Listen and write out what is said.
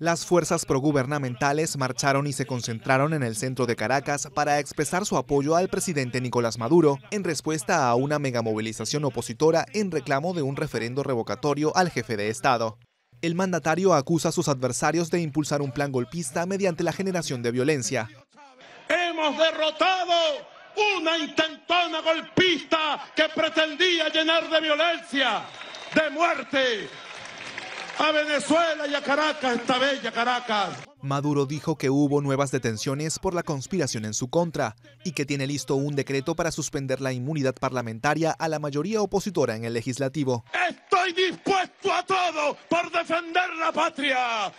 Las fuerzas progubernamentales marcharon y se concentraron en el centro de Caracas para expresar su apoyo al presidente Nicolás Maduro en respuesta a una megamovilización opositora en reclamo de un referendo revocatorio al jefe de Estado. El mandatario acusa a sus adversarios de impulsar un plan golpista mediante la generación de violencia. Hemos derrotado una intentona golpista que pretendía llenar de violencia, de muerte, a Venezuela y a Caracas, esta bella Caracas. Maduro dijo que hubo nuevas detenciones por la conspiración en su contra y que tiene listo un decreto para suspender la inmunidad parlamentaria a la mayoría opositora en el legislativo. Estoy dispuesto a todo por defender la patria.